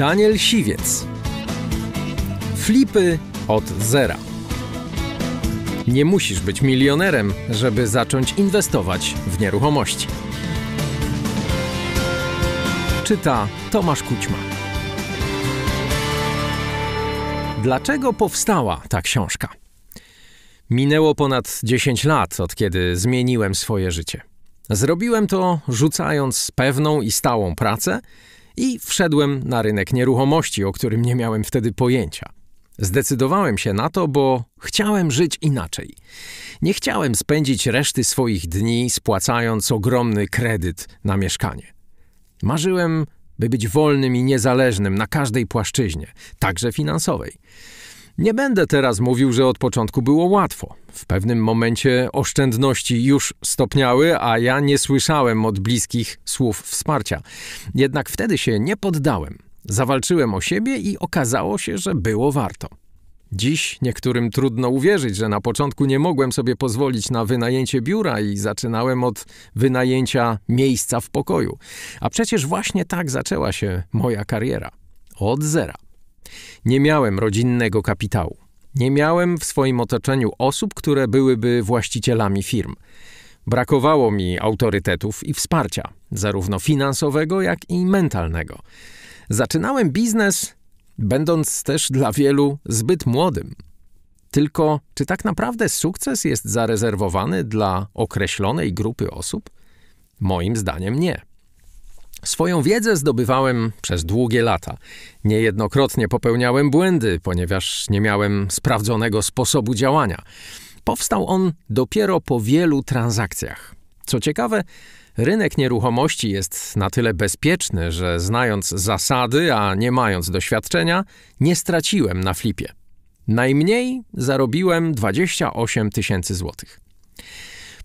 Daniel Siwiec. Flipy od zera. Nie musisz być milionerem, żeby zacząć inwestować w nieruchomości. Czyta Tomasz Kućma. Dlaczego powstała ta książka? Minęło ponad 10 lat, od kiedy zmieniłem swoje życie. Zrobiłem to rzucając pewną i stałą pracę i wszedłem na rynek nieruchomości, o którym nie miałem wtedy pojęcia. Zdecydowałem się na to, bo chciałem żyć inaczej. Nie chciałem spędzić reszty swoich dni spłacając ogromny kredyt na mieszkanie. Marzyłem, by być wolnym i niezależnym na każdej płaszczyźnie, także finansowej. Nie będę teraz mówił, że od początku było łatwo. W pewnym momencie oszczędności już stopniały, a ja nie słyszałem od bliskich słów wsparcia. Jednak wtedy się nie poddałem. Zawalczyłem o siebie i okazało się, że było warto. Dziś niektórym trudno uwierzyć, że na początku nie mogłem sobie pozwolić na wynajęcie biura i zaczynałem od wynajęcia miejsca w pokoju. A przecież właśnie tak zaczęła się moja kariera. Od zera. Nie miałem rodzinnego kapitału. Nie miałem w swoim otoczeniu osób, które byłyby właścicielami firm. Brakowało mi autorytetów i wsparcia, zarówno finansowego, jak i mentalnego. Zaczynałem biznes, będąc też dla wielu zbyt młodym. Tylko czy tak naprawdę sukces jest zarezerwowany dla określonej grupy osób? Moim zdaniem nie. Swoją wiedzę zdobywałem przez długie lata. Niejednokrotnie popełniałem błędy, ponieważ nie miałem sprawdzonego sposobu działania. Powstał on dopiero po wielu transakcjach. Co ciekawe, rynek nieruchomości jest na tyle bezpieczny, że znając zasady, a nie mając doświadczenia, nie straciłem na flipie. Najmniej zarobiłem 28 tysięcy złotych.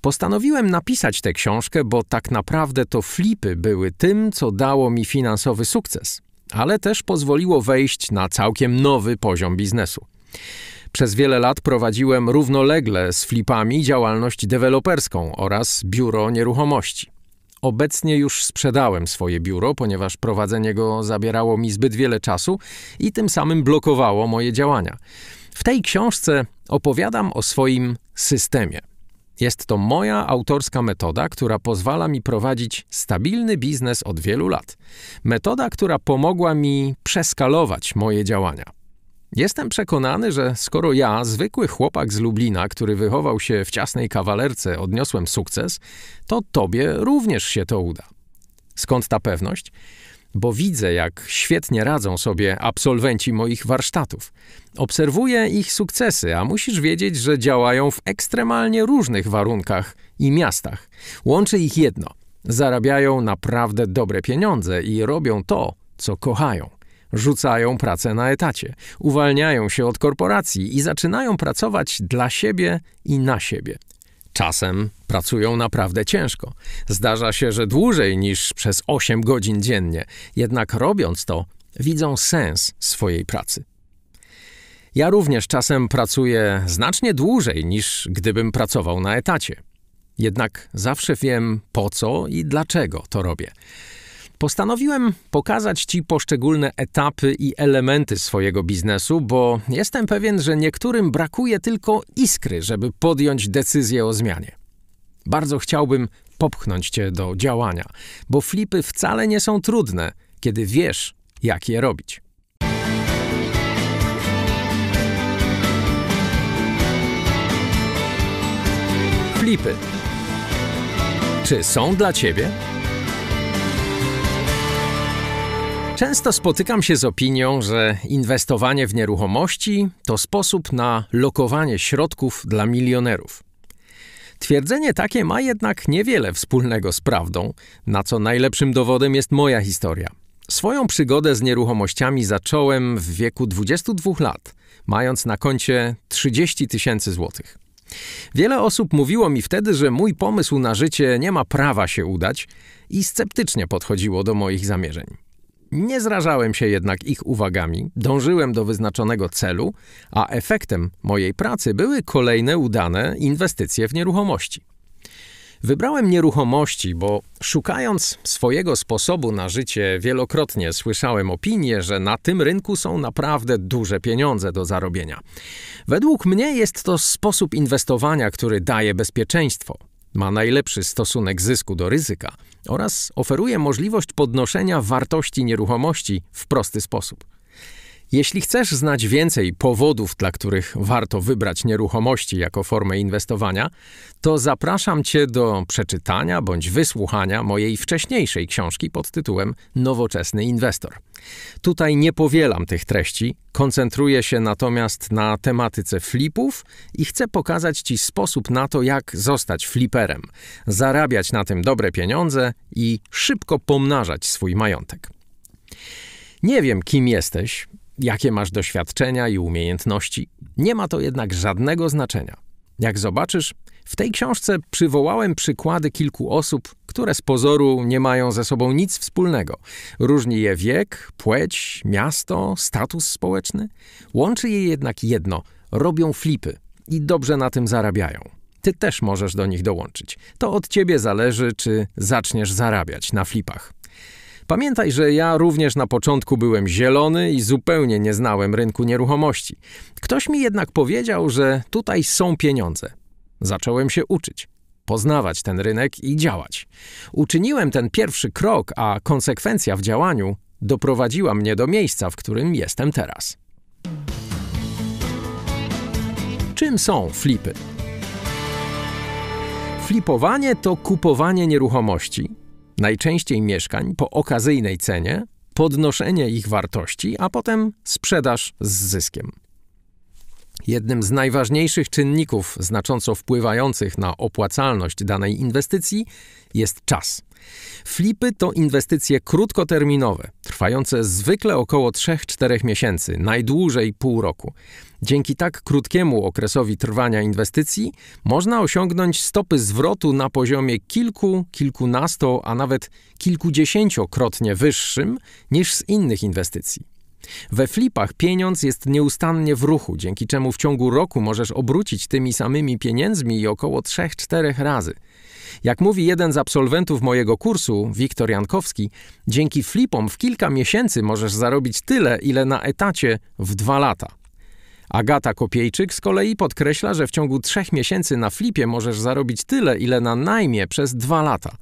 Postanowiłem napisać tę książkę, bo tak naprawdę to flipy były tym, co dało mi finansowy sukces, ale też pozwoliło wejść na całkiem nowy poziom biznesu. Przez wiele lat prowadziłem równolegle z flipami działalność deweloperską oraz biuro nieruchomości. Obecnie już sprzedałem swoje biuro, ponieważ prowadzenie go zabierało mi zbyt wiele czasu i tym samym blokowało moje działania. W tej książce opowiadam o swoim systemie. Jest to moja autorska metoda, która pozwala mi prowadzić stabilny biznes od wielu lat. Metoda, która pomogła mi przeskalować moje działania. Jestem przekonany, że skoro ja, zwykły chłopak z Lublina, który wychował się w ciasnej kawalerce, odniosłem sukces, to tobie również się to uda. Skąd ta pewność? bo widzę, jak świetnie radzą sobie absolwenci moich warsztatów. Obserwuję ich sukcesy, a musisz wiedzieć, że działają w ekstremalnie różnych warunkach i miastach. Łączy ich jedno: zarabiają naprawdę dobre pieniądze i robią to, co kochają. Rzucają pracę na etacie, uwalniają się od korporacji i zaczynają pracować dla siebie i na siebie. Czasem pracują naprawdę ciężko. Zdarza się, że dłużej niż przez 8 godzin dziennie, jednak robiąc to, widzą sens swojej pracy. Ja również czasem pracuję znacznie dłużej niż gdybym pracował na etacie. Jednak zawsze wiem po co i dlaczego to robię. Postanowiłem pokazać Ci poszczególne etapy i elementy swojego biznesu, bo jestem pewien, że niektórym brakuje tylko iskry, żeby podjąć decyzję o zmianie. Bardzo chciałbym popchnąć Cię do działania, bo flipy wcale nie są trudne, kiedy wiesz, jak je robić. Flipy. Czy są dla Ciebie? Często spotykam się z opinią, że inwestowanie w nieruchomości to sposób na lokowanie środków dla milionerów. Twierdzenie takie ma jednak niewiele wspólnego z prawdą, na co najlepszym dowodem jest moja historia. Swoją przygodę z nieruchomościami zacząłem w wieku 22 lat, mając na koncie 30 tysięcy złotych. Wiele osób mówiło mi wtedy, że mój pomysł na życie nie ma prawa się udać i sceptycznie podchodziło do moich zamierzeń. Nie zrażałem się jednak ich uwagami, dążyłem do wyznaczonego celu, a efektem mojej pracy były kolejne udane inwestycje w nieruchomości. Wybrałem nieruchomości, bo szukając swojego sposobu na życie, wielokrotnie słyszałem opinię, że na tym rynku są naprawdę duże pieniądze do zarobienia. Według mnie jest to sposób inwestowania, który daje bezpieczeństwo, ma najlepszy stosunek zysku do ryzyka oraz oferuje możliwość podnoszenia wartości nieruchomości w prosty sposób. Jeśli chcesz znać więcej powodów, dla których warto wybrać nieruchomości jako formę inwestowania, to zapraszam Cię do przeczytania bądź wysłuchania mojej wcześniejszej książki pod tytułem Nowoczesny inwestor. Tutaj nie powielam tych treści, koncentruję się natomiast na tematyce flipów i chcę pokazać Ci sposób na to, jak zostać fliperem, zarabiać na tym dobre pieniądze i szybko pomnażać swój majątek. Nie wiem, kim jesteś, jakie masz doświadczenia i umiejętności. Nie ma to jednak żadnego znaczenia. Jak zobaczysz, w tej książce przywołałem przykłady kilku osób, które z pozoru nie mają ze sobą nic wspólnego. Różni je wiek, płeć, miasto, status społeczny. Łączy je jednak jedno: robią flipy i dobrze na tym zarabiają. Ty też możesz do nich dołączyć. To od ciebie zależy, czy zaczniesz zarabiać na flipach. Pamiętaj, że ja również na początku byłem zielony i zupełnie nie znałem rynku nieruchomości. Ktoś mi jednak powiedział, że tutaj są pieniądze. Zacząłem się uczyć poznawać ten rynek i działać. Uczyniłem ten pierwszy krok, a konsekwencja w działaniu doprowadziła mnie do miejsca, w którym jestem teraz. Czym są flipy? Flipowanie to kupowanie nieruchomości, najczęściej mieszkań po okazyjnej cenie, podnoszenie ich wartości, a potem sprzedaż z zyskiem. Jednym z najważniejszych czynników znacząco wpływających na opłacalność danej inwestycji jest czas – Flipy to inwestycje krótkoterminowe, trwające zwykle około 3-4 miesięcy, najdłużej pół roku. Dzięki tak krótkiemu okresowi trwania inwestycji można osiągnąć stopy zwrotu na poziomie kilku, kilkunasto, a nawet kilkudziesięciokrotnie wyższym niż z innych inwestycji. We flipach pieniądz jest nieustannie w ruchu, dzięki czemu w ciągu roku możesz obrócić tymi samymi pieniędzmi około 3-4 razy. Jak mówi jeden z absolwentów mojego kursu, Wiktor Jankowski, dzięki flipom w kilka miesięcy możesz zarobić tyle, ile na etacie w dwa lata. Agata Kopiejczyk z kolei podkreśla, że w ciągu trzech miesięcy na flipie możesz zarobić tyle, ile na najmie przez dwa lata.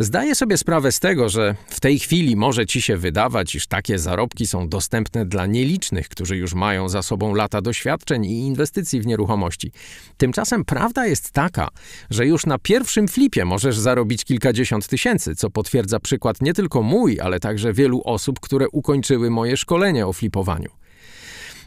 Zdaję sobie sprawę z tego, że w tej chwili może ci się wydawać, iż takie zarobki są dostępne dla nielicznych, którzy już mają za sobą lata doświadczeń i inwestycji w nieruchomości. Tymczasem prawda jest taka, że już na pierwszym flipie możesz zarobić kilkadziesiąt tysięcy, co potwierdza przykład nie tylko mój, ale także wielu osób, które ukończyły moje szkolenie o flipowaniu.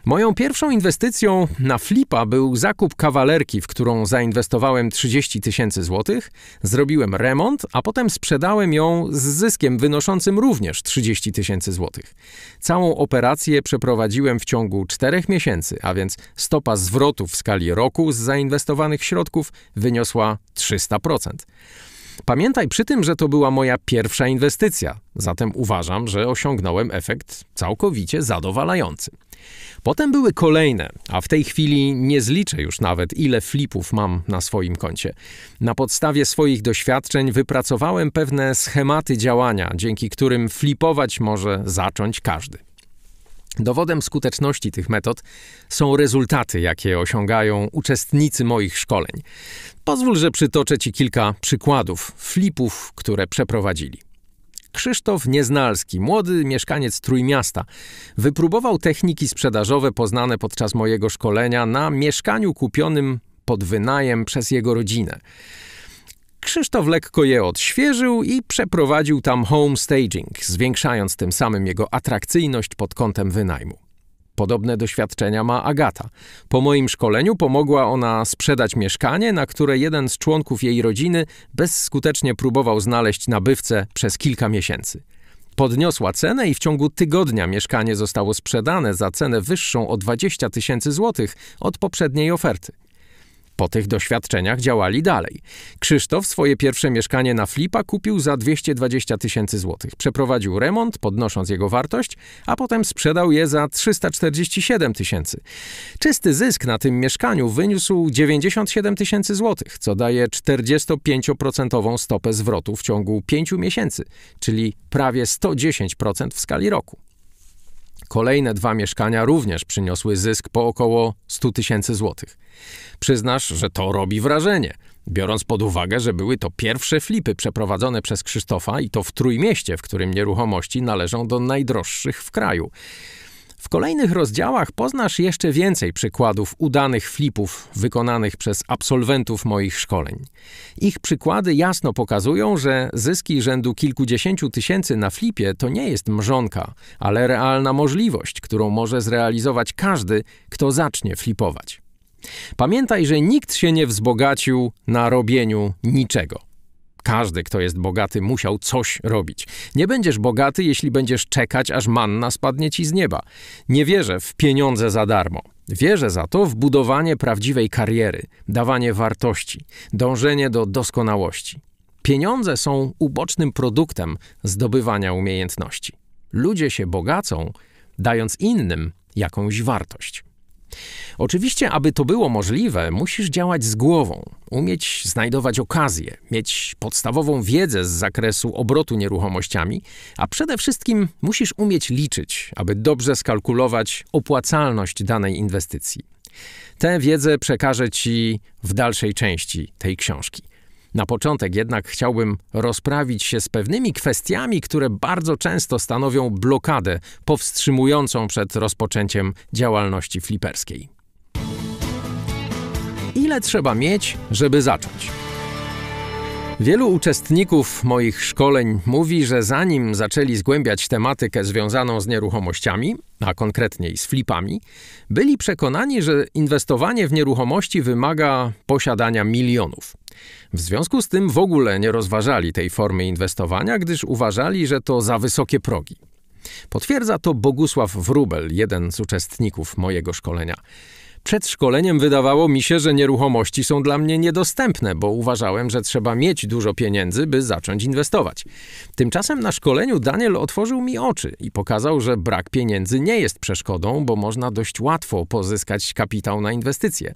Moją pierwszą inwestycją na flipa był zakup kawalerki, w którą zainwestowałem 30 tysięcy złotych, zrobiłem remont, a potem sprzedałem ją z zyskiem wynoszącym również 30 tysięcy złotych. Całą operację przeprowadziłem w ciągu 4 miesięcy, a więc stopa zwrotu w skali roku z zainwestowanych środków wyniosła 300%. Pamiętaj przy tym, że to była moja pierwsza inwestycja, zatem uważam, że osiągnąłem efekt całkowicie zadowalający. Potem były kolejne, a w tej chwili nie zliczę już nawet, ile flipów mam na swoim koncie. Na podstawie swoich doświadczeń wypracowałem pewne schematy działania, dzięki którym flipować może zacząć każdy. Dowodem skuteczności tych metod są rezultaty, jakie osiągają uczestnicy moich szkoleń. Pozwól, że przytoczę Ci kilka przykładów flipów, które przeprowadzili. Krzysztof Nieznalski, młody mieszkaniec Trójmiasta, wypróbował techniki sprzedażowe poznane podczas mojego szkolenia na mieszkaniu kupionym pod wynajem przez jego rodzinę. Krzysztof lekko je odświeżył i przeprowadził tam homestaging, zwiększając tym samym jego atrakcyjność pod kątem wynajmu. Podobne doświadczenia ma Agata. Po moim szkoleniu pomogła ona sprzedać mieszkanie, na które jeden z członków jej rodziny bezskutecznie próbował znaleźć nabywcę przez kilka miesięcy. Podniosła cenę i w ciągu tygodnia mieszkanie zostało sprzedane za cenę wyższą o 20 tysięcy złotych od poprzedniej oferty. Po tych doświadczeniach działali dalej. Krzysztof swoje pierwsze mieszkanie na flipa kupił za 220 tysięcy złotych. Przeprowadził remont, podnosząc jego wartość, a potem sprzedał je za 347 tysięcy. Czysty zysk na tym mieszkaniu wyniósł 97 tysięcy złotych, co daje 45% stopę zwrotu w ciągu 5 miesięcy, czyli prawie 110% w skali roku. Kolejne dwa mieszkania również przyniosły zysk po około 100 tysięcy złotych. Przyznasz, że to robi wrażenie, biorąc pod uwagę, że były to pierwsze flipy przeprowadzone przez Krzysztofa i to w Trójmieście, w którym nieruchomości należą do najdroższych w kraju. W kolejnych rozdziałach poznasz jeszcze więcej przykładów udanych flipów wykonanych przez absolwentów moich szkoleń. Ich przykłady jasno pokazują, że zyski rzędu kilkudziesięciu tysięcy na flipie to nie jest mrzonka, ale realna możliwość, którą może zrealizować każdy, kto zacznie flipować. Pamiętaj, że nikt się nie wzbogacił na robieniu niczego. Każdy, kto jest bogaty, musiał coś robić. Nie będziesz bogaty, jeśli będziesz czekać, aż manna spadnie ci z nieba. Nie wierzę w pieniądze za darmo. Wierzę za to w budowanie prawdziwej kariery, dawanie wartości, dążenie do doskonałości. Pieniądze są ubocznym produktem zdobywania umiejętności. Ludzie się bogacą, dając innym jakąś wartość. Oczywiście, aby to było możliwe, musisz działać z głową, umieć znajdować okazje, mieć podstawową wiedzę z zakresu obrotu nieruchomościami, a przede wszystkim musisz umieć liczyć, aby dobrze skalkulować opłacalność danej inwestycji. Tę wiedzę przekażę Ci w dalszej części tej książki. Na początek jednak chciałbym rozprawić się z pewnymi kwestiami, które bardzo często stanowią blokadę powstrzymującą przed rozpoczęciem działalności fliperskiej. Ile trzeba mieć, żeby zacząć? Wielu uczestników moich szkoleń mówi, że zanim zaczęli zgłębiać tematykę związaną z nieruchomościami, a konkretniej z flipami, byli przekonani, że inwestowanie w nieruchomości wymaga posiadania milionów. W związku z tym w ogóle nie rozważali tej formy inwestowania, gdyż uważali, że to za wysokie progi. Potwierdza to Bogusław Wrubel, jeden z uczestników mojego szkolenia. Przed szkoleniem wydawało mi się, że nieruchomości są dla mnie niedostępne, bo uważałem, że trzeba mieć dużo pieniędzy, by zacząć inwestować. Tymczasem na szkoleniu Daniel otworzył mi oczy i pokazał, że brak pieniędzy nie jest przeszkodą, bo można dość łatwo pozyskać kapitał na inwestycje.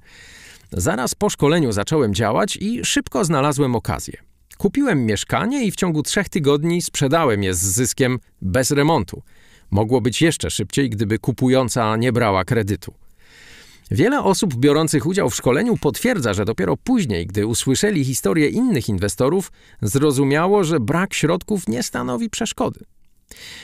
Zaraz po szkoleniu zacząłem działać i szybko znalazłem okazję. Kupiłem mieszkanie i w ciągu trzech tygodni sprzedałem je z zyskiem bez remontu. Mogło być jeszcze szybciej, gdyby kupująca nie brała kredytu. Wiele osób biorących udział w szkoleniu potwierdza, że dopiero później, gdy usłyszeli historię innych inwestorów, zrozumiało, że brak środków nie stanowi przeszkody.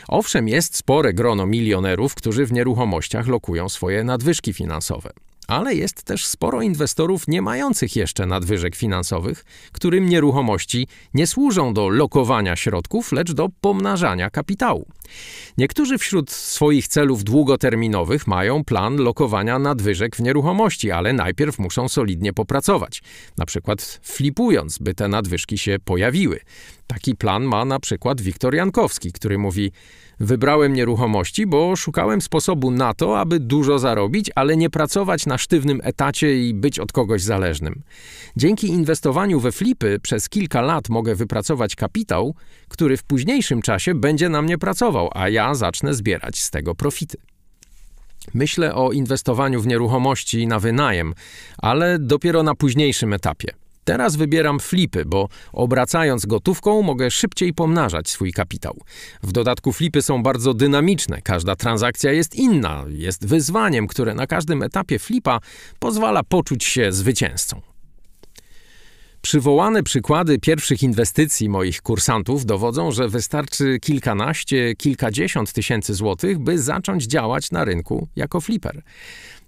Owszem, jest spore grono milionerów, którzy w nieruchomościach lokują swoje nadwyżki finansowe ale jest też sporo inwestorów nie mających jeszcze nadwyżek finansowych, którym nieruchomości nie służą do lokowania środków, lecz do pomnażania kapitału. Niektórzy wśród swoich celów długoterminowych mają plan lokowania nadwyżek w nieruchomości, ale najpierw muszą solidnie popracować, na przykład flipując, by te nadwyżki się pojawiły. Taki plan ma na przykład Wiktor Jankowski, który mówi: Wybrałem nieruchomości, bo szukałem sposobu na to, aby dużo zarobić, ale nie pracować na sztywnym etacie i być od kogoś zależnym. Dzięki inwestowaniu we flipy przez kilka lat mogę wypracować kapitał, który w późniejszym czasie będzie na mnie pracował, a ja zacznę zbierać z tego profity. Myślę o inwestowaniu w nieruchomości na wynajem, ale dopiero na późniejszym etapie. Teraz wybieram flipy, bo obracając gotówką mogę szybciej pomnażać swój kapitał. W dodatku flipy są bardzo dynamiczne, każda transakcja jest inna, jest wyzwaniem, które na każdym etapie flipa pozwala poczuć się zwycięzcą. Przywołane przykłady pierwszych inwestycji moich kursantów dowodzą, że wystarczy kilkanaście, kilkadziesiąt tysięcy złotych, by zacząć działać na rynku jako flipper.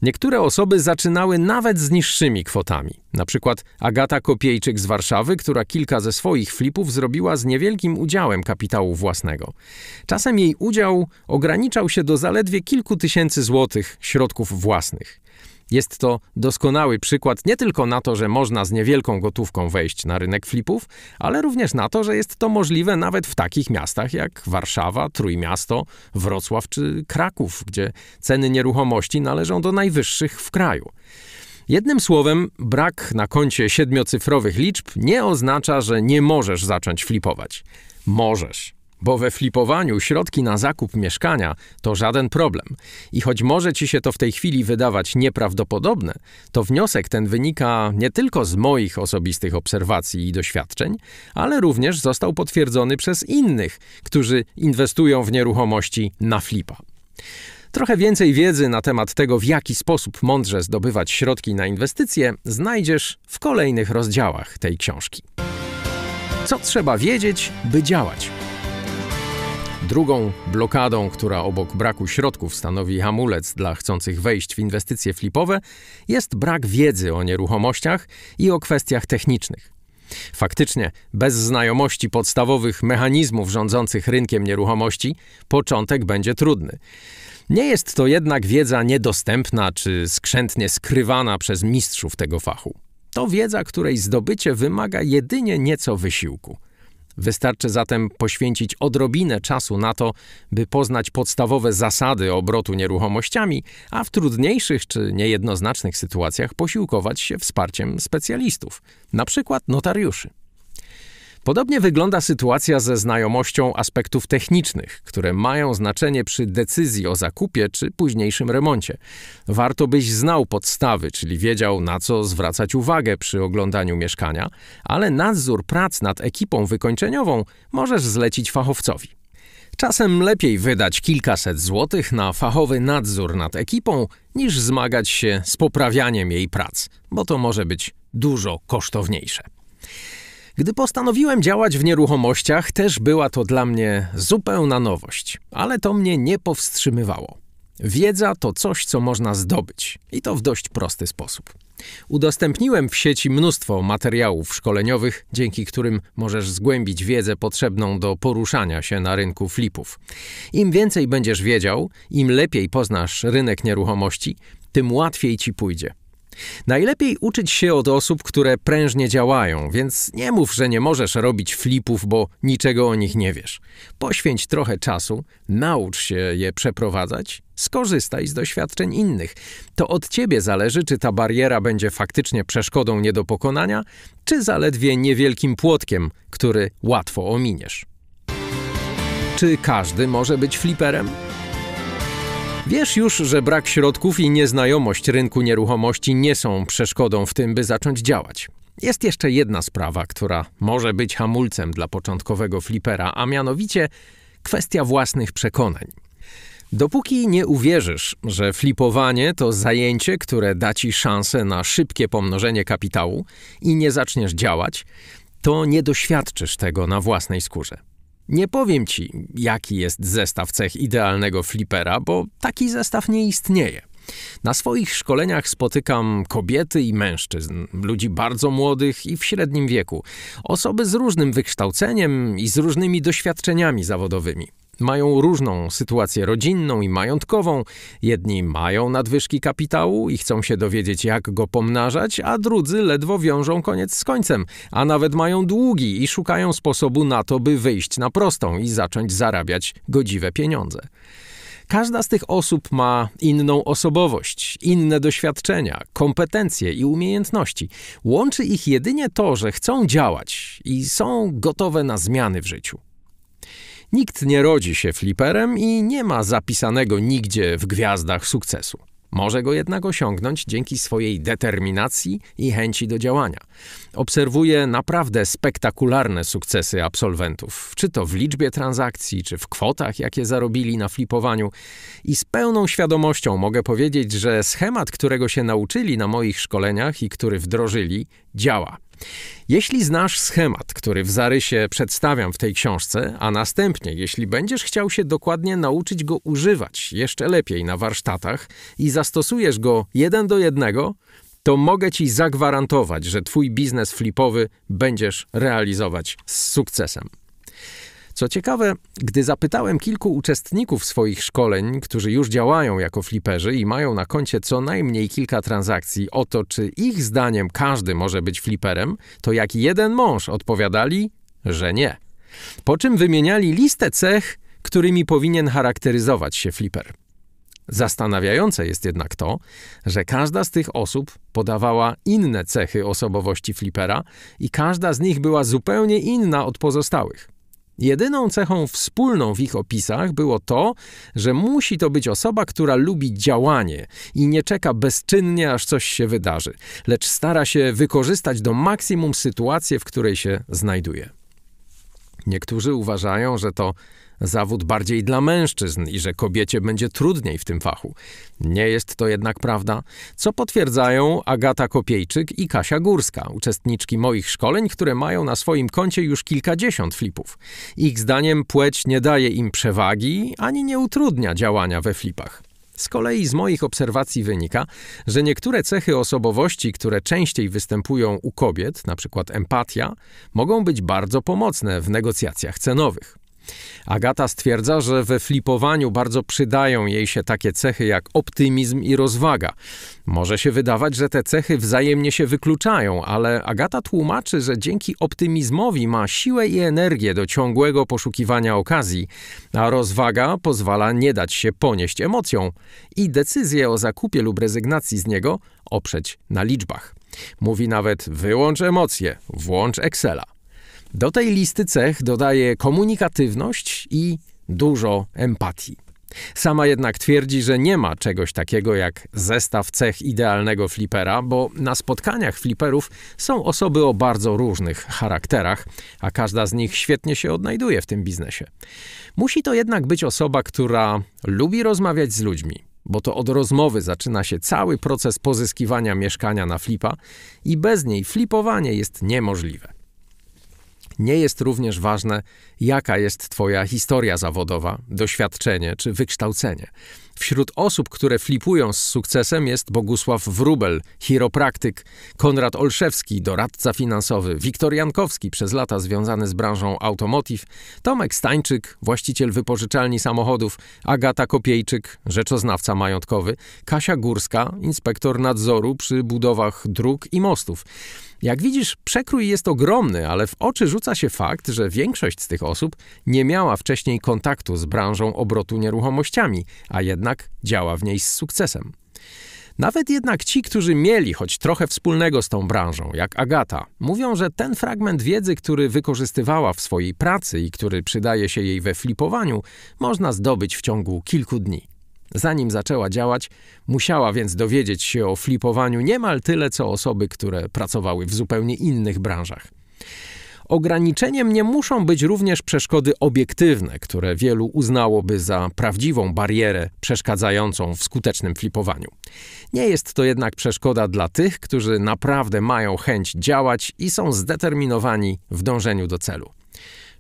Niektóre osoby zaczynały nawet z niższymi kwotami. Na przykład Agata Kopiejczyk z Warszawy, która kilka ze swoich flipów zrobiła z niewielkim udziałem kapitału własnego. Czasem jej udział ograniczał się do zaledwie kilku tysięcy złotych środków własnych. Jest to doskonały przykład nie tylko na to, że można z niewielką gotówką wejść na rynek flipów, ale również na to, że jest to możliwe nawet w takich miastach jak Warszawa, Trójmiasto, Wrocław czy Kraków, gdzie ceny nieruchomości należą do najwyższych w kraju. Jednym słowem, brak na koncie siedmiocyfrowych liczb nie oznacza, że nie możesz zacząć flipować. Możesz. Bo we flipowaniu środki na zakup mieszkania to żaden problem. I choć może ci się to w tej chwili wydawać nieprawdopodobne, to wniosek ten wynika nie tylko z moich osobistych obserwacji i doświadczeń, ale również został potwierdzony przez innych, którzy inwestują w nieruchomości na flipa. Trochę więcej wiedzy na temat tego, w jaki sposób mądrze zdobywać środki na inwestycje, znajdziesz w kolejnych rozdziałach tej książki. Co trzeba wiedzieć, by działać? Drugą blokadą, która obok braku środków stanowi hamulec dla chcących wejść w inwestycje flipowe, jest brak wiedzy o nieruchomościach i o kwestiach technicznych. Faktycznie, bez znajomości podstawowych mechanizmów rządzących rynkiem nieruchomości, początek będzie trudny. Nie jest to jednak wiedza niedostępna czy skrzętnie skrywana przez mistrzów tego fachu. To wiedza, której zdobycie wymaga jedynie nieco wysiłku. Wystarczy zatem poświęcić odrobinę czasu na to, by poznać podstawowe zasady obrotu nieruchomościami, a w trudniejszych czy niejednoznacznych sytuacjach posiłkować się wsparciem specjalistów, np. notariuszy. Podobnie wygląda sytuacja ze znajomością aspektów technicznych, które mają znaczenie przy decyzji o zakupie czy późniejszym remoncie. Warto byś znał podstawy, czyli wiedział na co zwracać uwagę przy oglądaniu mieszkania, ale nadzór prac nad ekipą wykończeniową możesz zlecić fachowcowi. Czasem lepiej wydać kilkaset złotych na fachowy nadzór nad ekipą, niż zmagać się z poprawianiem jej prac, bo to może być dużo kosztowniejsze. Gdy postanowiłem działać w nieruchomościach, też była to dla mnie zupełna nowość, ale to mnie nie powstrzymywało. Wiedza to coś, co można zdobyć i to w dość prosty sposób. Udostępniłem w sieci mnóstwo materiałów szkoleniowych, dzięki którym możesz zgłębić wiedzę potrzebną do poruszania się na rynku flipów. Im więcej będziesz wiedział, im lepiej poznasz rynek nieruchomości, tym łatwiej ci pójdzie. Najlepiej uczyć się od osób, które prężnie działają, więc nie mów, że nie możesz robić flipów, bo niczego o nich nie wiesz. Poświęć trochę czasu, naucz się je przeprowadzać, skorzystaj z doświadczeń innych. To od ciebie zależy, czy ta bariera będzie faktycznie przeszkodą nie do pokonania, czy zaledwie niewielkim płotkiem, który łatwo ominiesz. Czy każdy może być fliperem? Wiesz już, że brak środków i nieznajomość rynku nieruchomości nie są przeszkodą w tym, by zacząć działać. Jest jeszcze jedna sprawa, która może być hamulcem dla początkowego flipera, a mianowicie kwestia własnych przekonań. Dopóki nie uwierzysz, że flipowanie to zajęcie, które da ci szansę na szybkie pomnożenie kapitału i nie zaczniesz działać, to nie doświadczysz tego na własnej skórze. Nie powiem ci, jaki jest zestaw cech idealnego flipera, bo taki zestaw nie istnieje. Na swoich szkoleniach spotykam kobiety i mężczyzn, ludzi bardzo młodych i w średnim wieku, osoby z różnym wykształceniem i z różnymi doświadczeniami zawodowymi mają różną sytuację rodzinną i majątkową. Jedni mają nadwyżki kapitału i chcą się dowiedzieć, jak go pomnażać, a drudzy ledwo wiążą koniec z końcem, a nawet mają długi i szukają sposobu na to, by wyjść na prostą i zacząć zarabiać godziwe pieniądze. Każda z tych osób ma inną osobowość, inne doświadczenia, kompetencje i umiejętności. Łączy ich jedynie to, że chcą działać i są gotowe na zmiany w życiu. Nikt nie rodzi się fliperem i nie ma zapisanego nigdzie w gwiazdach sukcesu. Może go jednak osiągnąć dzięki swojej determinacji i chęci do działania. Obserwuję naprawdę spektakularne sukcesy absolwentów, czy to w liczbie transakcji, czy w kwotach, jakie zarobili na flipowaniu. I z pełną świadomością mogę powiedzieć, że schemat, którego się nauczyli na moich szkoleniach i który wdrożyli, działa. Jeśli znasz schemat, który w zarysie przedstawiam w tej książce, a następnie, jeśli będziesz chciał się dokładnie nauczyć go używać jeszcze lepiej na warsztatach i zastosujesz go jeden do jednego, to mogę ci zagwarantować, że twój biznes flipowy będziesz realizować z sukcesem. Co ciekawe, gdy zapytałem kilku uczestników swoich szkoleń, którzy już działają jako fliperzy i mają na koncie co najmniej kilka transakcji, o to, czy ich zdaniem każdy może być fliperem, to jak jeden mąż odpowiadali, że nie. Po czym wymieniali listę cech, którymi powinien charakteryzować się fliper. Zastanawiające jest jednak to, że każda z tych osób podawała inne cechy osobowości flipera i każda z nich była zupełnie inna od pozostałych. Jedyną cechą wspólną w ich opisach było to, że musi to być osoba, która lubi działanie i nie czeka bezczynnie, aż coś się wydarzy, lecz stara się wykorzystać do maksimum sytuację, w której się znajduje. Niektórzy uważają, że to zawód bardziej dla mężczyzn i że kobiecie będzie trudniej w tym fachu. Nie jest to jednak prawda, co potwierdzają Agata Kopiejczyk i Kasia Górska, uczestniczki moich szkoleń, które mają na swoim koncie już kilkadziesiąt flipów. Ich zdaniem płeć nie daje im przewagi ani nie utrudnia działania we flipach. Z kolei z moich obserwacji wynika, że niektóre cechy osobowości, które częściej występują u kobiet, np. empatia, mogą być bardzo pomocne w negocjacjach cenowych. Agata stwierdza, że we flipowaniu bardzo przydają jej się takie cechy jak optymizm i rozwaga. Może się wydawać, że te cechy wzajemnie się wykluczają, ale Agata tłumaczy, że dzięki optymizmowi ma siłę i energię do ciągłego poszukiwania okazji, a rozwaga pozwala nie dać się ponieść emocjom i decyzję o zakupie lub rezygnacji z niego oprzeć na liczbach. Mówi nawet wyłącz emocje, włącz Excela. Do tej listy cech dodaje komunikatywność i dużo empatii. Sama jednak twierdzi, że nie ma czegoś takiego jak zestaw cech idealnego flipera, bo na spotkaniach fliperów są osoby o bardzo różnych charakterach, a każda z nich świetnie się odnajduje w tym biznesie. Musi to jednak być osoba, która lubi rozmawiać z ludźmi, bo to od rozmowy zaczyna się cały proces pozyskiwania mieszkania na flipa i bez niej flipowanie jest niemożliwe. Nie jest również ważne, jaka jest Twoja historia zawodowa, doświadczenie czy wykształcenie. Wśród osób, które flipują z sukcesem jest Bogusław Wrubel, chiropraktyk, Konrad Olszewski, doradca finansowy, Wiktor Jankowski, przez lata związany z branżą automotive, Tomek Stańczyk, właściciel wypożyczalni samochodów, Agata Kopiejczyk, rzeczoznawca majątkowy, Kasia Górska, inspektor nadzoru przy budowach dróg i mostów. Jak widzisz, przekrój jest ogromny, ale w oczy rzuca się fakt, że większość z tych osób nie miała wcześniej kontaktu z branżą obrotu nieruchomościami, a jednak działa w niej z sukcesem. Nawet jednak ci, którzy mieli choć trochę wspólnego z tą branżą, jak Agata, mówią, że ten fragment wiedzy, który wykorzystywała w swojej pracy i który przydaje się jej we flipowaniu, można zdobyć w ciągu kilku dni. Zanim zaczęła działać, musiała więc dowiedzieć się o flipowaniu niemal tyle co osoby, które pracowały w zupełnie innych branżach. Ograniczeniem nie muszą być również przeszkody obiektywne, które wielu uznałoby za prawdziwą barierę przeszkadzającą w skutecznym flipowaniu. Nie jest to jednak przeszkoda dla tych, którzy naprawdę mają chęć działać i są zdeterminowani w dążeniu do celu.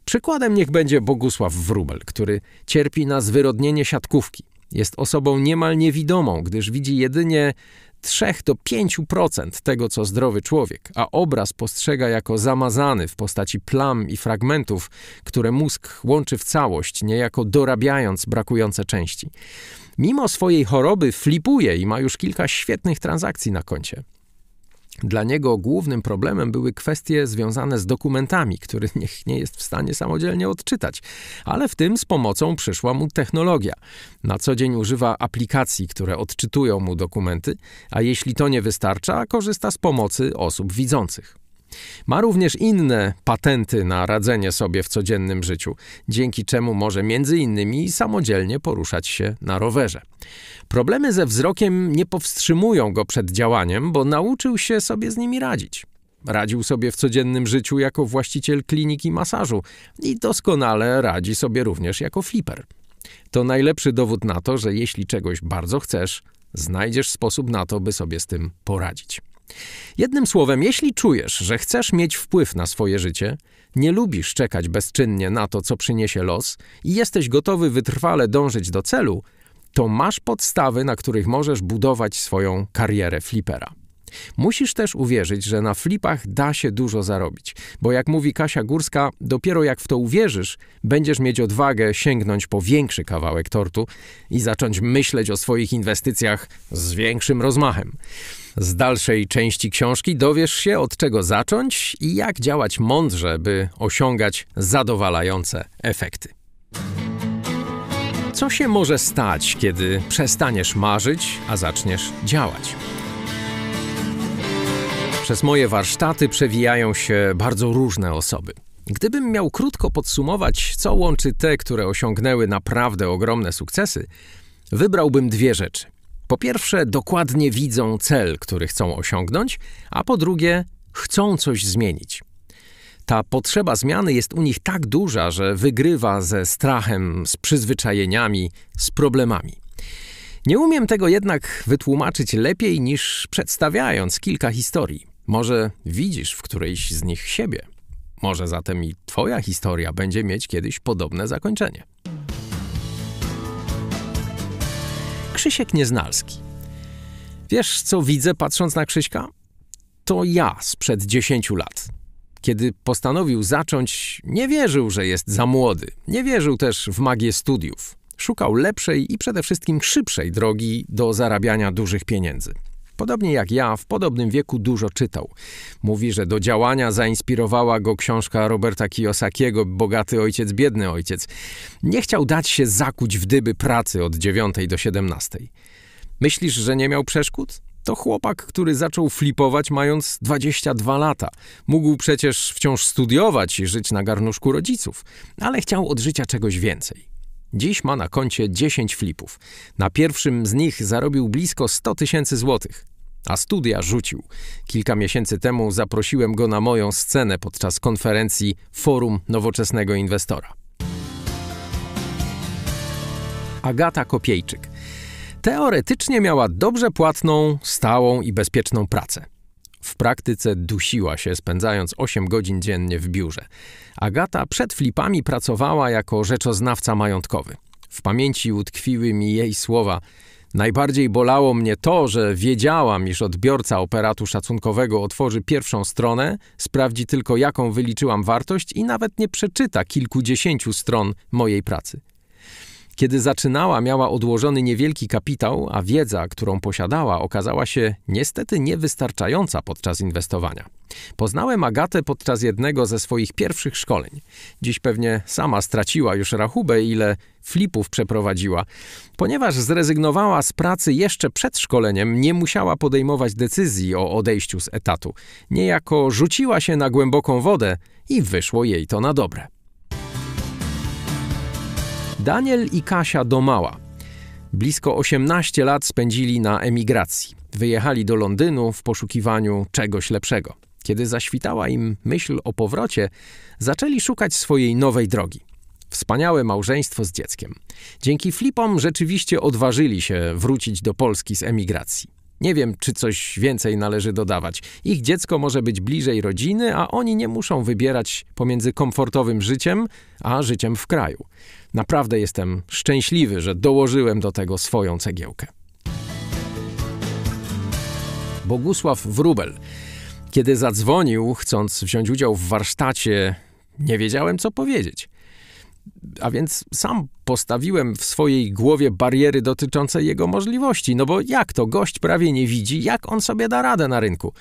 Przykładem niech będzie Bogusław Wrubel, który cierpi na zwyrodnienie siatkówki. Jest osobą niemal niewidomą, gdyż widzi jedynie 3 do 5% tego, co zdrowy człowiek, a obraz postrzega jako zamazany w postaci plam i fragmentów, które mózg łączy w całość, niejako dorabiając brakujące części. Mimo swojej choroby flipuje i ma już kilka świetnych transakcji na koncie. Dla niego głównym problemem były kwestie związane z dokumentami, których niech nie jest w stanie samodzielnie odczytać, ale w tym z pomocą przyszła mu technologia. Na co dzień używa aplikacji, które odczytują mu dokumenty, a jeśli to nie wystarcza, korzysta z pomocy osób widzących. Ma również inne patenty na radzenie sobie w codziennym życiu, dzięki czemu może między innymi samodzielnie poruszać się na rowerze. Problemy ze wzrokiem nie powstrzymują go przed działaniem, bo nauczył się sobie z nimi radzić. Radził sobie w codziennym życiu jako właściciel kliniki masażu i doskonale radzi sobie również jako flipper. To najlepszy dowód na to, że jeśli czegoś bardzo chcesz, znajdziesz sposób na to, by sobie z tym poradzić. Jednym słowem, jeśli czujesz, że chcesz mieć wpływ na swoje życie, nie lubisz czekać bezczynnie na to, co przyniesie los i jesteś gotowy wytrwale dążyć do celu, to masz podstawy, na których możesz budować swoją karierę flipera. Musisz też uwierzyć, że na flipach da się dużo zarobić, bo jak mówi Kasia Górska, dopiero jak w to uwierzysz, będziesz mieć odwagę sięgnąć po większy kawałek tortu i zacząć myśleć o swoich inwestycjach z większym rozmachem. Z dalszej części książki dowiesz się, od czego zacząć i jak działać mądrze, by osiągać zadowalające efekty. Co się może stać, kiedy przestaniesz marzyć, a zaczniesz działać? Przez moje warsztaty przewijają się bardzo różne osoby. Gdybym miał krótko podsumować, co łączy te, które osiągnęły naprawdę ogromne sukcesy, wybrałbym dwie rzeczy. Po pierwsze, dokładnie widzą cel, który chcą osiągnąć, a po drugie, chcą coś zmienić. Ta potrzeba zmiany jest u nich tak duża, że wygrywa ze strachem, z przyzwyczajeniami, z problemami. Nie umiem tego jednak wytłumaczyć lepiej niż przedstawiając kilka historii. Może widzisz w którejś z nich siebie. Może zatem i Twoja historia będzie mieć kiedyś podobne zakończenie. Krzysiek Nieznalski. Wiesz, co widzę patrząc na Krzyśka? To ja sprzed 10 lat. Kiedy postanowił zacząć, nie wierzył, że jest za młody. Nie wierzył też w magię studiów. Szukał lepszej i przede wszystkim szybszej drogi do zarabiania dużych pieniędzy podobnie jak ja, w podobnym wieku dużo czytał. Mówi, że do działania zainspirowała go książka Roberta Kiyosakiego Bogaty ojciec, biedny ojciec. Nie chciał dać się zakuć w dyby pracy od 9 do 17. Myślisz, że nie miał przeszkód? To chłopak, który zaczął flipować mając 22 lata. Mógł przecież wciąż studiować i żyć na garnuszku rodziców, ale chciał od życia czegoś więcej. Dziś ma na koncie 10 flipów. Na pierwszym z nich zarobił blisko 100 tysięcy złotych a studia rzucił. Kilka miesięcy temu zaprosiłem go na moją scenę podczas konferencji Forum Nowoczesnego Inwestora. Agata Kopiejczyk. Teoretycznie miała dobrze płatną, stałą i bezpieczną pracę. W praktyce dusiła się, spędzając 8 godzin dziennie w biurze. Agata przed flipami pracowała jako rzeczoznawca majątkowy. W pamięci utkwiły mi jej słowa – Najbardziej bolało mnie to, że wiedziałam, iż odbiorca operatu szacunkowego otworzy pierwszą stronę, sprawdzi tylko jaką wyliczyłam wartość i nawet nie przeczyta kilkudziesięciu stron mojej pracy. Kiedy zaczynała, miała odłożony niewielki kapitał, a wiedza, którą posiadała, okazała się niestety niewystarczająca podczas inwestowania. Poznałem Agatę podczas jednego ze swoich pierwszych szkoleń. Dziś pewnie sama straciła już rachubę, ile flipów przeprowadziła. Ponieważ zrezygnowała z pracy jeszcze przed szkoleniem, nie musiała podejmować decyzji o odejściu z etatu. Niejako rzuciła się na głęboką wodę i wyszło jej to na dobre. Daniel i Kasia Domała. Blisko 18 lat spędzili na emigracji. Wyjechali do Londynu w poszukiwaniu czegoś lepszego. Kiedy zaświtała im myśl o powrocie, zaczęli szukać swojej nowej drogi. Wspaniałe małżeństwo z dzieckiem. Dzięki flipom rzeczywiście odważyli się wrócić do Polski z emigracji. Nie wiem, czy coś więcej należy dodawać. Ich dziecko może być bliżej rodziny, a oni nie muszą wybierać pomiędzy komfortowym życiem a życiem w kraju. Naprawdę jestem szczęśliwy, że dołożyłem do tego swoją cegiełkę. Bogusław Wrubel. Kiedy zadzwonił, chcąc wziąć udział w warsztacie, nie wiedziałem, co powiedzieć a więc sam postawiłem w swojej głowie bariery dotyczące jego możliwości. No bo jak to gość prawie nie widzi, jak on sobie da radę na rynku?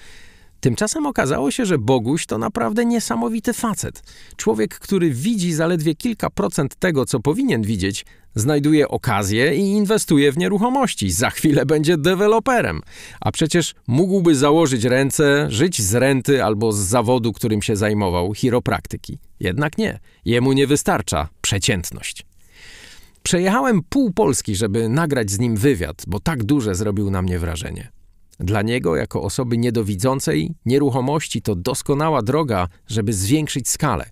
Tymczasem okazało się, że Boguś to naprawdę niesamowity facet. Człowiek, który widzi zaledwie kilka procent tego, co powinien widzieć, znajduje okazję i inwestuje w nieruchomości. Za chwilę będzie deweloperem. A przecież mógłby założyć ręce, żyć z renty albo z zawodu, którym się zajmował, chiropraktyki. Jednak nie. Jemu nie wystarcza przeciętność. Przejechałem pół Polski, żeby nagrać z nim wywiad, bo tak duże zrobił na mnie wrażenie. Dla niego, jako osoby niedowidzącej, nieruchomości to doskonała droga, żeby zwiększyć skalę.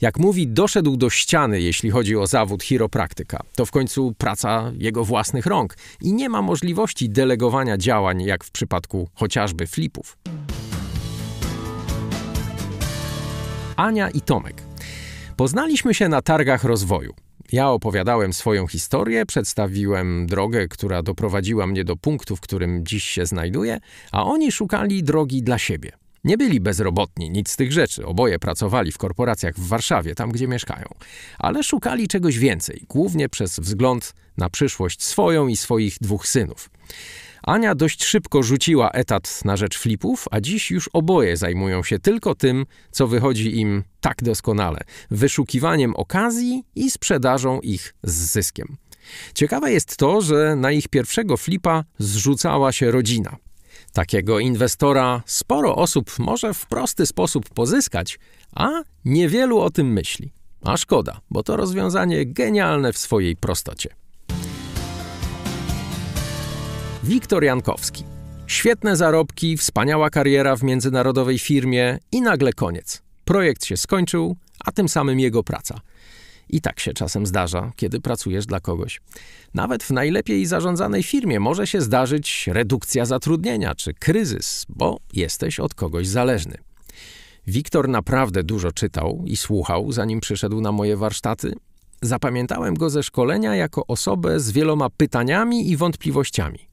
Jak mówi, doszedł do ściany, jeśli chodzi o zawód chiropraktyka. To w końcu praca jego własnych rąk i nie ma możliwości delegowania działań, jak w przypadku chociażby flipów. Ania i Tomek. Poznaliśmy się na targach rozwoju. Ja opowiadałem swoją historię, przedstawiłem drogę, która doprowadziła mnie do punktu, w którym dziś się znajduję, a oni szukali drogi dla siebie. Nie byli bezrobotni, nic z tych rzeczy. Oboje pracowali w korporacjach w Warszawie, tam gdzie mieszkają. Ale szukali czegoś więcej, głównie przez wzgląd na przyszłość swoją i swoich dwóch synów. Ania dość szybko rzuciła etat na rzecz flipów, a dziś już oboje zajmują się tylko tym, co wychodzi im tak doskonale wyszukiwaniem okazji i sprzedażą ich z zyskiem. Ciekawe jest to, że na ich pierwszego flipa zrzucała się rodzina. Takiego inwestora sporo osób może w prosty sposób pozyskać, a niewielu o tym myśli. A szkoda, bo to rozwiązanie genialne w swojej prostocie. Wiktor Jankowski. Świetne zarobki, wspaniała kariera w międzynarodowej firmie i nagle koniec. Projekt się skończył, a tym samym jego praca. I tak się czasem zdarza, kiedy pracujesz dla kogoś. Nawet w najlepiej zarządzanej firmie może się zdarzyć redukcja zatrudnienia czy kryzys, bo jesteś od kogoś zależny. Wiktor naprawdę dużo czytał i słuchał, zanim przyszedł na moje warsztaty. Zapamiętałem go ze szkolenia jako osobę z wieloma pytaniami i wątpliwościami.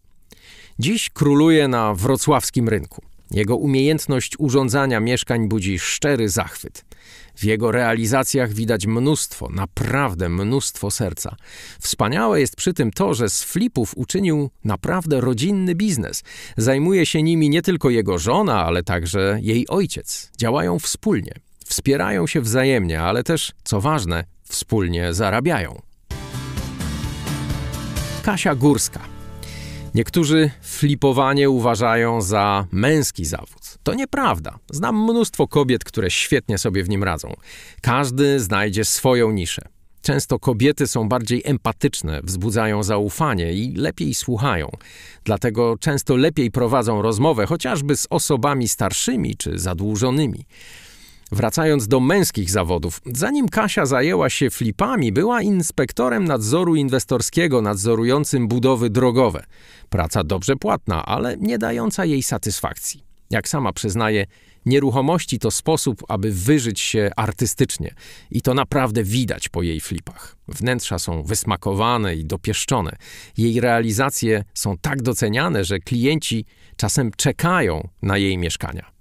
Dziś króluje na wrocławskim rynku. Jego umiejętność urządzania mieszkań budzi szczery zachwyt. W jego realizacjach widać mnóstwo, naprawdę mnóstwo serca. Wspaniałe jest przy tym to, że z flipów uczynił naprawdę rodzinny biznes. Zajmuje się nimi nie tylko jego żona, ale także jej ojciec. Działają wspólnie, wspierają się wzajemnie, ale też, co ważne, wspólnie zarabiają. Kasia Górska Niektórzy flipowanie uważają za męski zawód. To nieprawda. Znam mnóstwo kobiet, które świetnie sobie w nim radzą. Każdy znajdzie swoją niszę. Często kobiety są bardziej empatyczne, wzbudzają zaufanie i lepiej słuchają. Dlatego często lepiej prowadzą rozmowę chociażby z osobami starszymi czy zadłużonymi. Wracając do męskich zawodów, zanim Kasia zajęła się flipami, była inspektorem nadzoru inwestorskiego nadzorującym budowy drogowe. Praca dobrze płatna, ale nie dająca jej satysfakcji. Jak sama przyznaje, nieruchomości to sposób, aby wyżyć się artystycznie i to naprawdę widać po jej flipach. Wnętrza są wysmakowane i dopieszczone. Jej realizacje są tak doceniane, że klienci czasem czekają na jej mieszkania.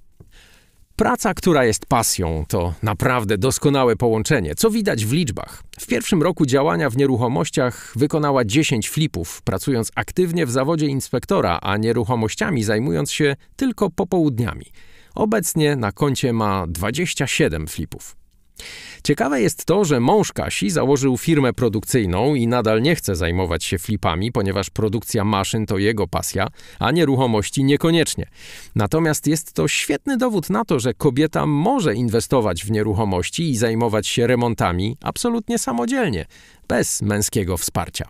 Praca, która jest pasją, to naprawdę doskonałe połączenie, co widać w liczbach. W pierwszym roku działania w nieruchomościach wykonała 10 flipów, pracując aktywnie w zawodzie inspektora, a nieruchomościami zajmując się tylko popołudniami. Obecnie na koncie ma 27 flipów. Ciekawe jest to, że mąż Kasi założył firmę produkcyjną i nadal nie chce zajmować się flipami, ponieważ produkcja maszyn to jego pasja, a nieruchomości niekoniecznie. Natomiast jest to świetny dowód na to, że kobieta może inwestować w nieruchomości i zajmować się remontami absolutnie samodzielnie, bez męskiego wsparcia.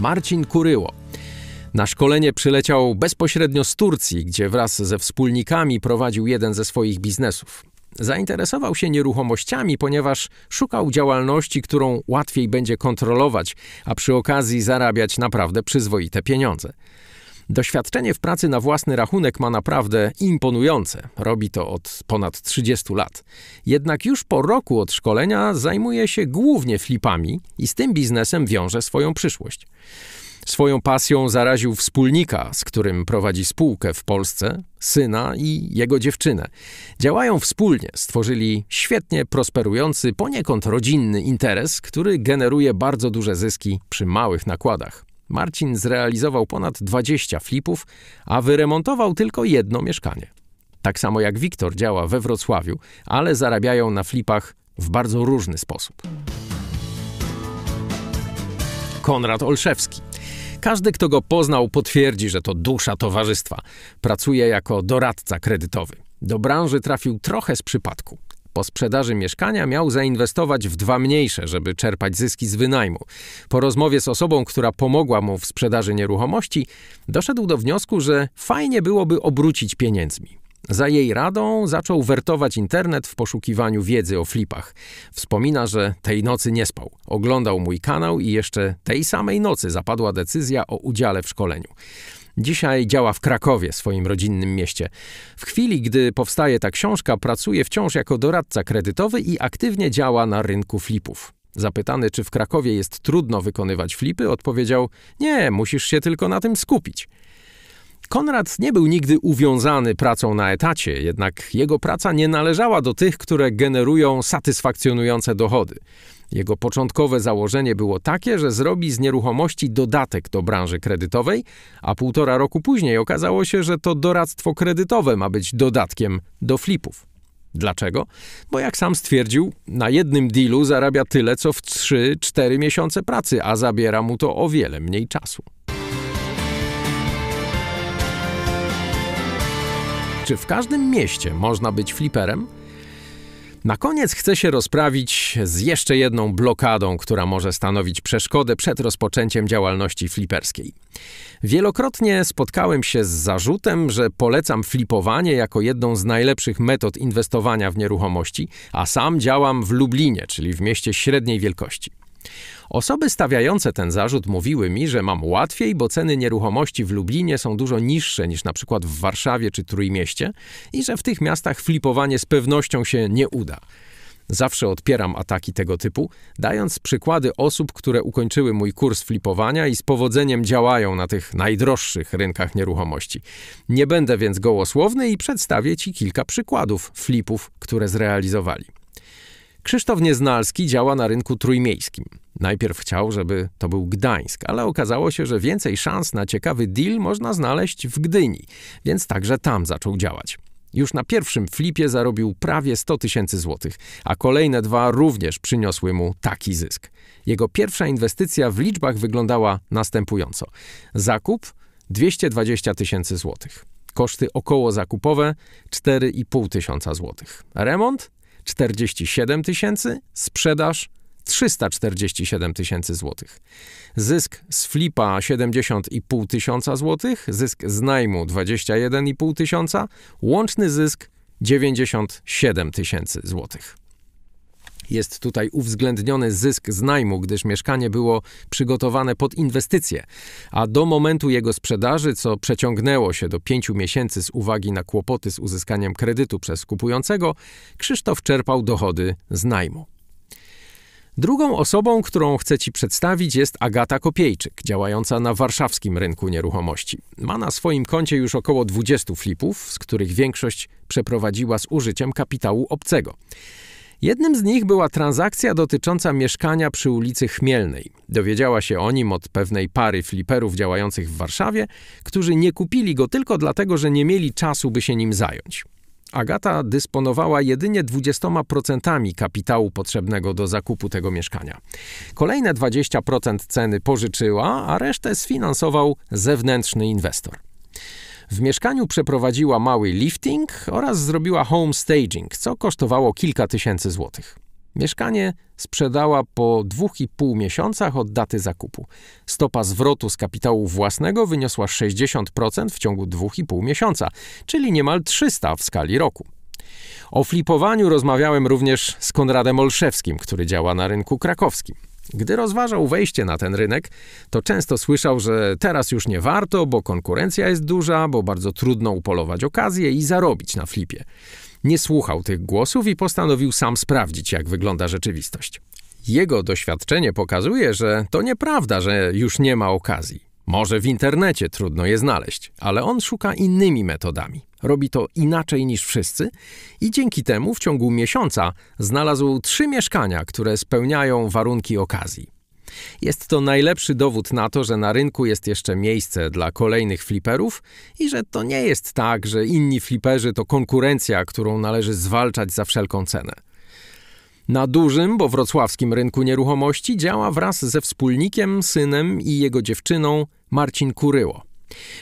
Marcin Kuryło na szkolenie przyleciał bezpośrednio z Turcji, gdzie wraz ze wspólnikami prowadził jeden ze swoich biznesów. Zainteresował się nieruchomościami, ponieważ szukał działalności, którą łatwiej będzie kontrolować, a przy okazji zarabiać naprawdę przyzwoite pieniądze. Doświadczenie w pracy na własny rachunek ma naprawdę imponujące. Robi to od ponad 30 lat. Jednak już po roku od szkolenia zajmuje się głównie flipami i z tym biznesem wiąże swoją przyszłość. Swoją pasją zaraził wspólnika, z którym prowadzi spółkę w Polsce, syna i jego dziewczynę. Działają wspólnie, stworzyli świetnie prosperujący, poniekąd rodzinny interes, który generuje bardzo duże zyski przy małych nakładach. Marcin zrealizował ponad 20 flipów, a wyremontował tylko jedno mieszkanie. Tak samo jak Wiktor działa we Wrocławiu, ale zarabiają na flipach w bardzo różny sposób. Konrad Olszewski każdy, kto go poznał, potwierdzi, że to dusza towarzystwa. Pracuje jako doradca kredytowy. Do branży trafił trochę z przypadku. Po sprzedaży mieszkania miał zainwestować w dwa mniejsze, żeby czerpać zyski z wynajmu. Po rozmowie z osobą, która pomogła mu w sprzedaży nieruchomości, doszedł do wniosku, że fajnie byłoby obrócić pieniędzmi. Za jej radą zaczął wertować internet w poszukiwaniu wiedzy o flipach. Wspomina, że tej nocy nie spał. Oglądał mój kanał i jeszcze tej samej nocy zapadła decyzja o udziale w szkoleniu. Dzisiaj działa w Krakowie, swoim rodzinnym mieście. W chwili, gdy powstaje ta książka, pracuje wciąż jako doradca kredytowy i aktywnie działa na rynku flipów. Zapytany, czy w Krakowie jest trudno wykonywać flipy, odpowiedział: Nie, musisz się tylko na tym skupić. Konrad nie był nigdy uwiązany pracą na etacie, jednak jego praca nie należała do tych, które generują satysfakcjonujące dochody. Jego początkowe założenie było takie, że zrobi z nieruchomości dodatek do branży kredytowej, a półtora roku później okazało się, że to doradztwo kredytowe ma być dodatkiem do flipów. Dlaczego? Bo jak sam stwierdził, na jednym dealu zarabia tyle, co w 3-4 miesiące pracy, a zabiera mu to o wiele mniej czasu. Czy w każdym mieście można być fliperem? Na koniec chcę się rozprawić z jeszcze jedną blokadą, która może stanowić przeszkodę przed rozpoczęciem działalności fliperskiej. Wielokrotnie spotkałem się z zarzutem, że polecam flipowanie jako jedną z najlepszych metod inwestowania w nieruchomości, a sam działam w Lublinie, czyli w mieście średniej wielkości. Osoby stawiające ten zarzut mówiły mi, że mam łatwiej, bo ceny nieruchomości w Lublinie są dużo niższe niż na przykład w Warszawie czy Trójmieście i że w tych miastach flipowanie z pewnością się nie uda. Zawsze odpieram ataki tego typu, dając przykłady osób, które ukończyły mój kurs flipowania i z powodzeniem działają na tych najdroższych rynkach nieruchomości. Nie będę więc gołosłowny i przedstawię Ci kilka przykładów flipów, które zrealizowali. Krzysztof Nieznalski działa na rynku trójmiejskim. Najpierw chciał, żeby to był Gdańsk, ale okazało się, że więcej szans na ciekawy deal można znaleźć w Gdyni, więc także tam zaczął działać. Już na pierwszym flipie zarobił prawie 100 tysięcy złotych, a kolejne dwa również przyniosły mu taki zysk. Jego pierwsza inwestycja w liczbach wyglądała następująco. Zakup 220 tysięcy złotych. Koszty około zakupowe 4,5 tysiąca złotych. Remont 47 tysięcy, sprzedaż 347 tysięcy złotych. Zysk z flipa 70,5 tysiąca złotych, zysk z najmu 21,5 tysiąca, łączny zysk 97 tysięcy złotych. Jest tutaj uwzględniony zysk z najmu, gdyż mieszkanie było przygotowane pod inwestycje, a do momentu jego sprzedaży, co przeciągnęło się do pięciu miesięcy z uwagi na kłopoty z uzyskaniem kredytu przez kupującego, Krzysztof czerpał dochody z najmu. Drugą osobą, którą chcę Ci przedstawić, jest Agata Kopiejczyk, działająca na warszawskim rynku nieruchomości. Ma na swoim koncie już około 20 flipów, z których większość przeprowadziła z użyciem kapitału obcego. Jednym z nich była transakcja dotycząca mieszkania przy ulicy Chmielnej. Dowiedziała się o nim od pewnej pary fliperów działających w Warszawie, którzy nie kupili go tylko dlatego, że nie mieli czasu, by się nim zająć. Agata dysponowała jedynie 20% kapitału potrzebnego do zakupu tego mieszkania. Kolejne 20% ceny pożyczyła, a resztę sfinansował zewnętrzny inwestor. W mieszkaniu przeprowadziła mały lifting oraz zrobiła home staging, co kosztowało kilka tysięcy złotych. Mieszkanie sprzedała po dwóch i pół miesiącach od daty zakupu. Stopa zwrotu z kapitału własnego wyniosła 60% w ciągu dwóch i pół miesiąca, czyli niemal 300 w skali roku. O flipowaniu rozmawiałem również z Konradem Olszewskim, który działa na rynku krakowskim. Gdy rozważał wejście na ten rynek, to często słyszał, że teraz już nie warto, bo konkurencja jest duża, bo bardzo trudno upolować okazję i zarobić na flipie. Nie słuchał tych głosów i postanowił sam sprawdzić, jak wygląda rzeczywistość. Jego doświadczenie pokazuje, że to nieprawda, że już nie ma okazji. Może w internecie trudno je znaleźć, ale on szuka innymi metodami. Robi to inaczej niż wszyscy i dzięki temu w ciągu miesiąca znalazł trzy mieszkania, które spełniają warunki okazji. Jest to najlepszy dowód na to, że na rynku jest jeszcze miejsce dla kolejnych fliperów i że to nie jest tak, że inni fliperzy to konkurencja, którą należy zwalczać za wszelką cenę. Na dużym, bo wrocławskim rynku nieruchomości działa wraz ze wspólnikiem, synem i jego dziewczyną Marcin Kuryło.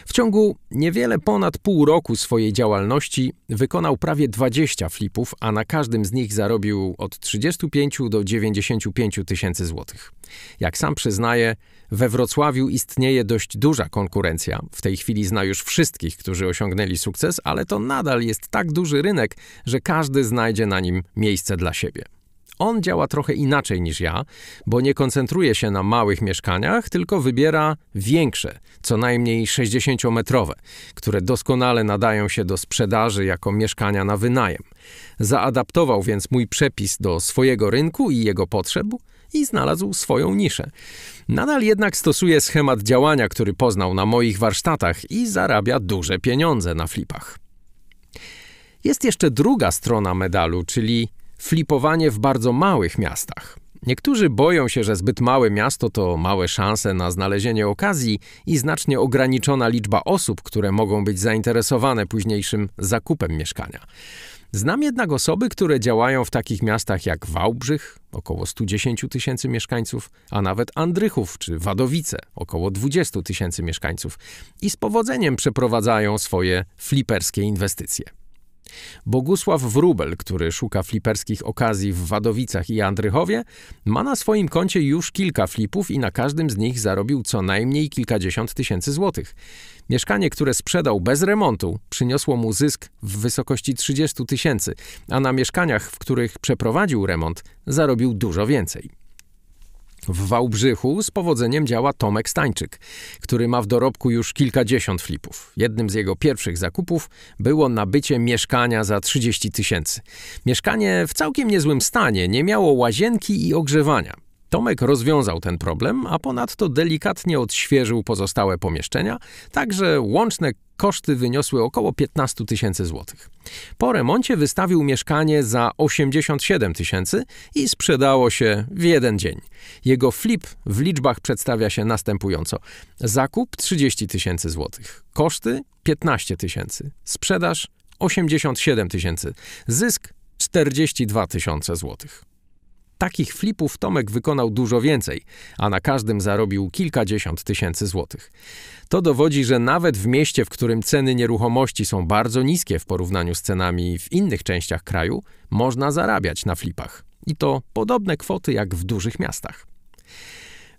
W ciągu niewiele ponad pół roku swojej działalności wykonał prawie 20 flipów, a na każdym z nich zarobił od 35 do 95 tysięcy złotych. Jak sam przyznaje, we Wrocławiu istnieje dość duża konkurencja. W tej chwili zna już wszystkich, którzy osiągnęli sukces, ale to nadal jest tak duży rynek, że każdy znajdzie na nim miejsce dla siebie. On działa trochę inaczej niż ja, bo nie koncentruje się na małych mieszkaniach, tylko wybiera większe, co najmniej 60-metrowe, które doskonale nadają się do sprzedaży jako mieszkania na wynajem. Zaadaptował więc mój przepis do swojego rynku i jego potrzeb i znalazł swoją niszę. Nadal jednak stosuje schemat działania, który poznał na moich warsztatach i zarabia duże pieniądze na flipach. Jest jeszcze druga strona medalu, czyli flipowanie w bardzo małych miastach. Niektórzy boją się, że zbyt małe miasto to małe szanse na znalezienie okazji i znacznie ograniczona liczba osób, które mogą być zainteresowane późniejszym zakupem mieszkania. Znam jednak osoby, które działają w takich miastach jak Wałbrzych, około 110 tysięcy mieszkańców, a nawet Andrychów czy Wadowice, około 20 tysięcy mieszkańców, i z powodzeniem przeprowadzają swoje fliperskie inwestycje. Bogusław Wrubel, który szuka fliperskich okazji w Wadowicach i Andrychowie, ma na swoim koncie już kilka flipów i na każdym z nich zarobił co najmniej kilkadziesiąt tysięcy złotych. Mieszkanie, które sprzedał bez remontu, przyniosło mu zysk w wysokości 30 tysięcy, a na mieszkaniach, w których przeprowadził remont, zarobił dużo więcej. W Wałbrzychu z powodzeniem działa Tomek Stańczyk, który ma w dorobku już kilkadziesiąt flipów. Jednym z jego pierwszych zakupów było nabycie mieszkania za 30 tysięcy. Mieszkanie w całkiem niezłym stanie, nie miało łazienki i ogrzewania. Tomek rozwiązał ten problem, a ponadto delikatnie odświeżył pozostałe pomieszczenia, także łączne koszty wyniosły około 15 tysięcy złotych. Po remoncie wystawił mieszkanie za 87 tysięcy i sprzedało się w jeden dzień. Jego flip w liczbach przedstawia się następująco. Zakup 30 tysięcy złotych, koszty 15 tysięcy, sprzedaż 87 tysięcy, zysk 42 tysiące złotych. Takich flipów Tomek wykonał dużo więcej, a na każdym zarobił kilkadziesiąt tysięcy złotych. To dowodzi, że nawet w mieście, w którym ceny nieruchomości są bardzo niskie w porównaniu z cenami w innych częściach kraju, można zarabiać na flipach. I to podobne kwoty jak w dużych miastach.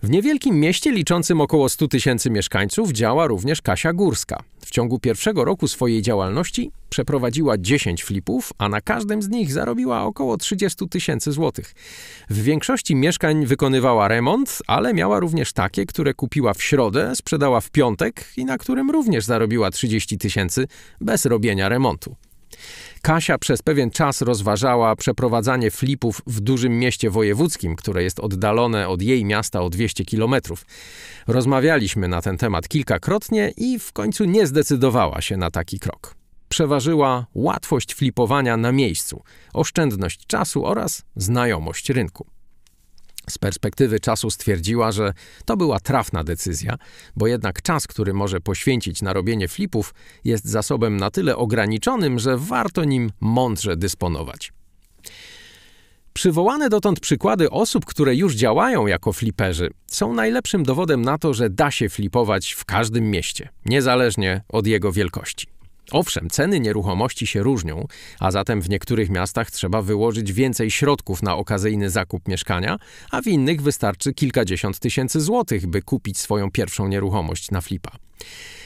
W niewielkim mieście liczącym około 100 tysięcy mieszkańców działa również Kasia Górska. W ciągu pierwszego roku swojej działalności przeprowadziła 10 flipów, a na każdym z nich zarobiła około 30 tysięcy złotych. W większości mieszkań wykonywała remont, ale miała również takie, które kupiła w środę, sprzedała w piątek i na którym również zarobiła 30 tysięcy bez robienia remontu. Kasia przez pewien czas rozważała przeprowadzanie flipów w dużym mieście wojewódzkim, które jest oddalone od jej miasta o 200 kilometrów. Rozmawialiśmy na ten temat kilkakrotnie i w końcu nie zdecydowała się na taki krok. Przeważyła łatwość flipowania na miejscu, oszczędność czasu oraz znajomość rynku. Z perspektywy czasu stwierdziła, że to była trafna decyzja, bo jednak czas, który może poświęcić na robienie flipów, jest zasobem na tyle ograniczonym, że warto nim mądrze dysponować. Przywołane dotąd przykłady osób, które już działają jako fliperzy, są najlepszym dowodem na to, że da się flipować w każdym mieście, niezależnie od jego wielkości. Owszem, ceny nieruchomości się różnią, a zatem w niektórych miastach trzeba wyłożyć więcej środków na okazyjny zakup mieszkania, a w innych wystarczy kilkadziesiąt tysięcy złotych, by kupić swoją pierwszą nieruchomość na flipa.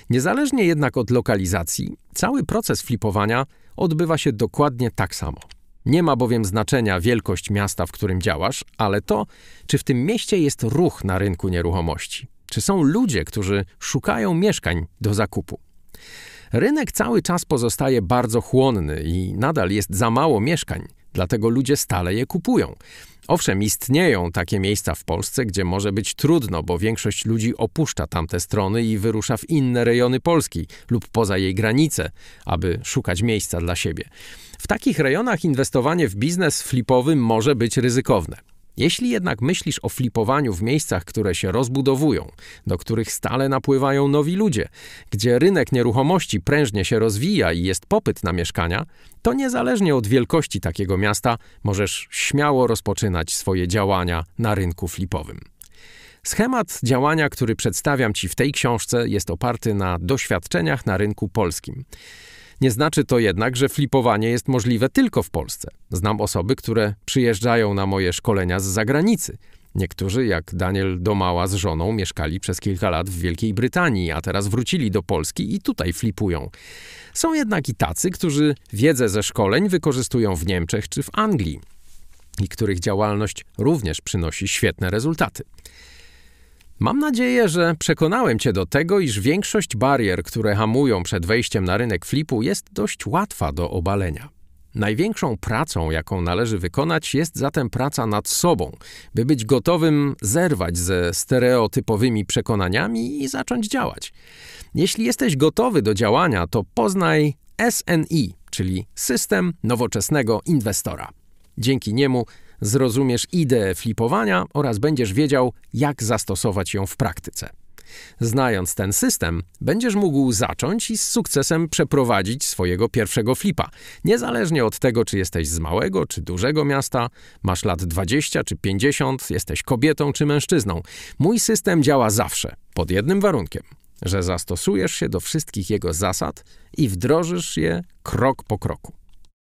Niezależnie jednak od lokalizacji, cały proces flipowania odbywa się dokładnie tak samo. Nie ma bowiem znaczenia wielkość miasta, w którym działasz, ale to, czy w tym mieście jest ruch na rynku nieruchomości, czy są ludzie, którzy szukają mieszkań do zakupu. Rynek cały czas pozostaje bardzo chłonny i nadal jest za mało mieszkań, dlatego ludzie stale je kupują. Owszem, istnieją takie miejsca w Polsce, gdzie może być trudno, bo większość ludzi opuszcza tamte strony i wyrusza w inne rejony Polski lub poza jej granice, aby szukać miejsca dla siebie. W takich rejonach inwestowanie w biznes flipowy może być ryzykowne. Jeśli jednak myślisz o flipowaniu w miejscach, które się rozbudowują, do których stale napływają nowi ludzie, gdzie rynek nieruchomości prężnie się rozwija i jest popyt na mieszkania, to niezależnie od wielkości takiego miasta możesz śmiało rozpoczynać swoje działania na rynku flipowym. Schemat działania, który przedstawiam Ci w tej książce, jest oparty na doświadczeniach na rynku polskim. Nie znaczy to jednak, że flipowanie jest możliwe tylko w Polsce. Znam osoby, które przyjeżdżają na moje szkolenia z zagranicy. Niektórzy, jak Daniel Domała z żoną, mieszkali przez kilka lat w Wielkiej Brytanii, a teraz wrócili do Polski i tutaj flipują. Są jednak i tacy, którzy wiedzę ze szkoleń wykorzystują w Niemczech czy w Anglii i których działalność również przynosi świetne rezultaty. Mam nadzieję, że przekonałem Cię do tego, iż większość barier, które hamują przed wejściem na rynek flipu, jest dość łatwa do obalenia. Największą pracą, jaką należy wykonać, jest zatem praca nad sobą, by być gotowym zerwać ze stereotypowymi przekonaniami i zacząć działać. Jeśli jesteś gotowy do działania, to poznaj SNI, czyli System Nowoczesnego Inwestora. Dzięki niemu zrozumiesz ideę flipowania oraz będziesz wiedział, jak zastosować ją w praktyce. Znając ten system, będziesz mógł zacząć i z sukcesem przeprowadzić swojego pierwszego flipa, niezależnie od tego, czy jesteś z małego czy dużego miasta, masz lat 20 czy 50, jesteś kobietą czy mężczyzną. Mój system działa zawsze, pod jednym warunkiem że zastosujesz się do wszystkich jego zasad i wdrożysz je krok po kroku.